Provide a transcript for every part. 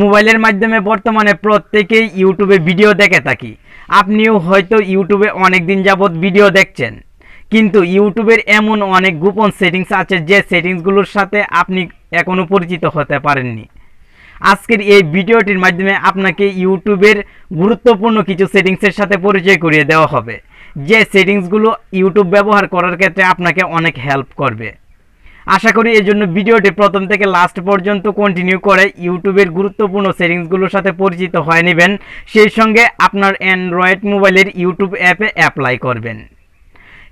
মোবাইলের মাধ্যমে বর্তমানে প্রত্যেকেই ইউটিউবে ভিডিও দেখে থাকি আপনিও হয়তো ইউটিউবে অনেক দিন যাবৎ ভিডিও দেখছেন কিন্তু ইউটিউবের এমন অনেক গোপন সেটিংস আছে যে সেটিংসগুলোর সাথে আপনি এখনও পরিচিত হতে পারেননি আজকের এই ভিডিওটির মাধ্যমে আপনাকে ইউটিউবের গুরুত্বপূর্ণ কিছু সেটিংসের সাথে পরিচয় করিয়ে দেওয়া হবে যে সেটিংসগুলো ইউটিউব ব্যবহার করার ক্ষেত্রে আপনাকে অনেক হেল্প করবে আশা করি এই জন্য ভিডিওটি প্রথম থেকে লাস্ট পর্যন্ত কন্টিনিউ করে ইউটিউবের গুরুত্বপূর্ণ সেটিংসগুলোর সাথে পরিচিত হয়ে নেবেন সেই সঙ্গে আপনার অ্যান্ড্রয়েড মোবাইলের ইউটিউব অ্যাপে অ্যাপ্লাই করবেন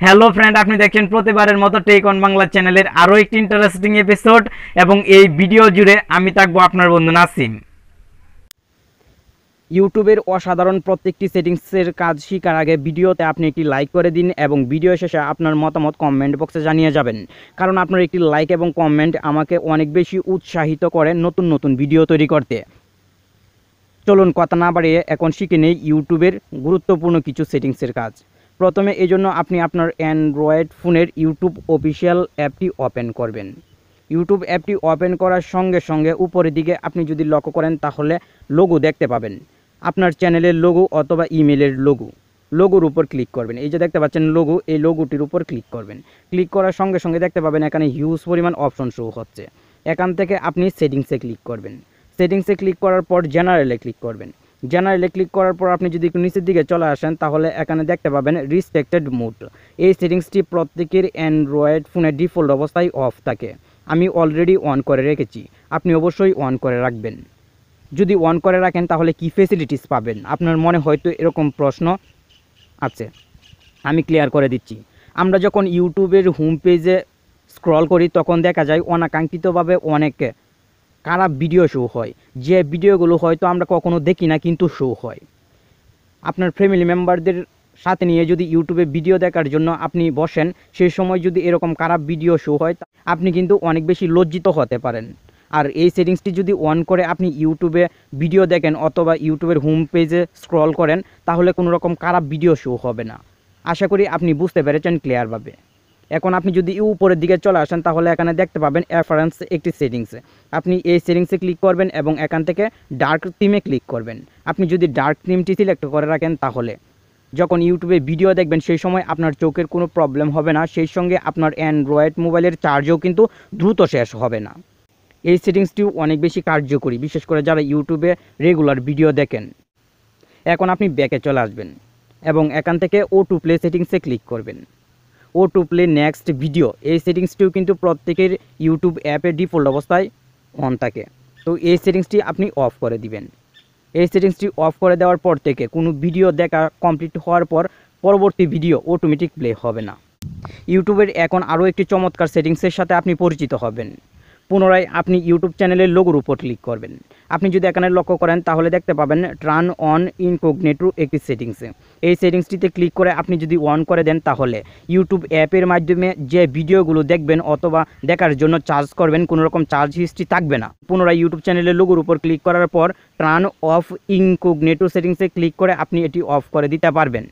হ্যালো ফ্রেন্ড আপনি দেখছেন প্রতিবারের মতো টেক অন বাংলা চ্যানেলের আরও একটি ইন্টারেস্টিং এপিসোড এবং এই ভিডিও জুড়ে আমি থাকবো আপনার বন্ধু নাসিম ইউটিউবের অসাধারণ প্রত্যেকটি সেটিংসের কাজ শেখার আগে ভিডিওতে আপনি একটি লাইক করে দিন এবং ভিডিও শেষে আপনার মতামত কমেন্ট বক্সে জানিয়ে যাবেন কারণ আপনার একটি লাইক এবং কমেন্ট আমাকে অনেক বেশি উৎসাহিত করে নতুন নতুন ভিডিও তৈরি করতে চলুন কথা না বাড়িয়ে এখন শিখে নেই ইউটিউবের গুরুত্বপূর্ণ কিছু সেটিংসের কাজ প্রথমে এজন্য আপনি আপনার অ্যান্ড্রয়েড ফোনের ইউটিউব অফিসিয়াল অ্যাপটি ওপেন করবেন ইউটিউব অ্যাপটি ওপেন করার সঙ্গে সঙ্গে উপরের দিকে আপনি যদি লক্ষ্য করেন তাহলে লোগো দেখতে পাবেন আপনার চ্যানেলের লোগো অথবা ইমেলের লোগো লোগোর উপর ক্লিক করবেন এই যে দেখতে পাচ্ছেন লোগো এই লোগোটির উপর ক্লিক করবেন ক্লিক করার সঙ্গে সঙ্গে দেখতে পাবেন এখানে হিউজ পরিমাণ অপশন শো হচ্ছে এখান থেকে আপনি সেটিংসে ক্লিক করবেন সেটিংসে ক্লিক করার পর জেনারেলে ক্লিক করবেন জেনারেলে ক্লিক করার পর আপনি যদি একটু নিচের দিকে চলে আসেন তাহলে এখানে দেখতে পাবেন রিস্ট্রিক্টেড মুড এই সেটিংসটি প্রত্যেকের অ্যান্ড্রয়েড ফোনে ডিফল্ট অবস্থায় অফ থাকে আমি অলরেডি অন করে রেখেছি আপনি অবশ্যই অন করে রাখবেন যদি অন করে রাখেন তাহলে কি ফেসিলিটিস পাবেন আপনার মনে হয়তো এরকম প্রশ্ন আছে আমি ক্লিয়ার করে দিচ্ছি আমরা যখন ইউটিউবের হোম পেজে স্ক্রল করি তখন দেখা যায় অনাকাঙ্ক্ষিতভাবে অনেক খারাপ ভিডিও শো হয় যে ভিডিওগুলো হয়তো আমরা কখনো দেখি না কিন্তু শো হয় আপনার ফ্যামিলি মেম্বারদের সাথে নিয়ে যদি ইউটিউবে ভিডিও দেখার জন্য আপনি বসেন সেই সময় যদি এরকম খারাপ ভিডিও শো হয় আপনি কিন্তু অনেক বেশি লজ্জিত হতে পারেন আর এই সেটিংসটি যদি অন করে আপনি ইউটিউবে ভিডিও দেখেন অথবা ইউটিউবের হোম পেজে স্ক্রল করেন তাহলে কোনো রকম খারাপ ভিডিও শো হবে না আশা করি আপনি বুঝতে পেরেছেন ক্লিয়ারভাবে এখন আপনি যদি উপরের দিকে চলে আসেন তাহলে এখানে দেখতে পাবেন অ্যাফারেন্স একটি সেটিংসে আপনি এই সেটিংসে ক্লিক করবেন এবং এখান থেকে ডার্ক থিমে ক্লিক করবেন আপনি যদি ডার্ক থিমটি সিলেক্ট করে রাখেন তাহলে যখন ইউটিউবে ভিডিও দেখবেন সেই সময় আপনার চোখের কোনো প্রবলেম হবে না সেই সঙ্গে আপনার অ্যান্ড্রয়েড মোবাইলের চার্জও কিন্তু দ্রুত শেষ হবে না এই সেটিংসটিও অনেক বেশি কার্যকরী বিশেষ করে যারা ইউটিউবে রেগুলার ভিডিও দেখেন এখন আপনি ব্যাকে চলে আসবেন এবং এখান থেকে ও টু প্লে সেটিংসে ক্লিক করবেন autoplay next video এই সেটিংসটিও কিন্তু প্রত্যেকের ইউটিউব অ্যাপে ডিফল্ট অবস্থায় অন থাকে তো এই সেটিংসটি আপনি অফ করে দিবেন এই সেটিংসটি অফ করে দেওয়ার পর থেকে কোনো ভিডিও দেখা কমপ্লিট হওয়ার পর পরবর্তী ভিডিও অটোমেটিক প্লে হবে না ইউটিউবের এখন আরও একটি চমৎকার সেটিংসের সাথে আপনি পরিচিত হবেন পুনরায় আপনি ইউটিউব চ্যানেলের লোগোর উপর ক্লিক করবেন আপনি যদি এখানে লক্ষ্য করেন তাহলে দেখতে পাবেন ট্রান অন ইনকোগনেটু একটি সেটিংসে এই সেটিংসটিতে ক্লিক করে আপনি যদি অন করে দেন তাহলে ইউটিউব অ্যাপের মাধ্যমে যে ভিডিওগুলো দেখবেন অথবা দেখার জন্য চার্জ করবেন কোনো রকম চার্জ হিস্ট্রি থাকবে না পুনরায় ইউটিউব চ্যানেলের লোগোর উপর ক্লিক করার পর ট্রান অফ ইনকোগনেটু সেটিংসে ক্লিক করে আপনি এটি অফ করে দিতে পারবেন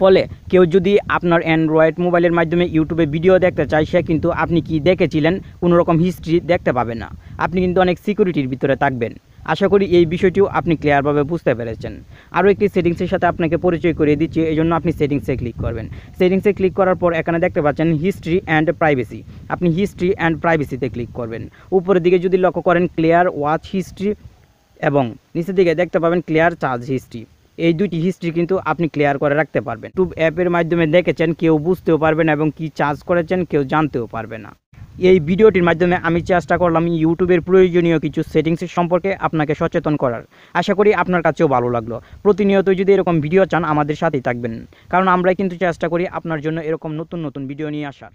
ফলে কেউ যদি আপনার অ্যান্ড্রয়েড মোবাইলের মাধ্যমে ইউটিউবে ভিডিও দেখতে চায় সে কিন্তু আপনি কি দেখেছিলেন কোনো রকম হিস্ট্রি দেখতে পাবে না আপনি কিন্তু অনেক সিকিউরিটির ভিতরে থাকবেন আশা করি এই বিষয়টিও আপনি ক্লিয়ারভাবে বুঝতে পেরেছেন আরও একটি সেটিংসের সাথে আপনাকে পরিচয় করিয়ে দিচ্ছি এই জন্য আপনি সেটিংসে ক্লিক করবেন সেটিংসে ক্লিক করার পর এখানে দেখতে পাচ্ছেন হিস্ট্রি অ্যান্ড প্রাইভেসি আপনি হিস্ট্রি অ্যান্ড প্রাইভেসিতে ক্লিক করবেন উপরের দিকে যদি লক্ষ্য করেন ক্লিয়ার ওয়াচ হিস্ট্রি এবং নিচের দিকে দেখতে পাবেন ক্লিয়ার চার্জ হিস্ট্রি এই দুইটি হিস্ট্রি কিন্তু আপনি ক্লিয়ার করে রাখতে পারবেন ইউটিউব অ্যাপের মাধ্যমে দেখেছেন কেউ বুঝতেও পারবে না এবং কি চার্জ করেছেন কেউ জানতেও পারবে না এই ভিডিওটির মাধ্যমে আমি চেষ্টা করলাম ইউটিউবের প্রয়োজনীয় কিছু সেটিংসের সম্পর্কে আপনাকে সচেতন করার আশা করি আপনার কাছেও ভালো লাগলো প্রতিনিয়ত যদি এরকম ভিডিও চান আমাদের সাথেই থাকবেন কারণ আমরা কিন্তু চেষ্টা করি আপনার জন্য এরকম নতুন নতুন ভিডিও নিয়ে আসার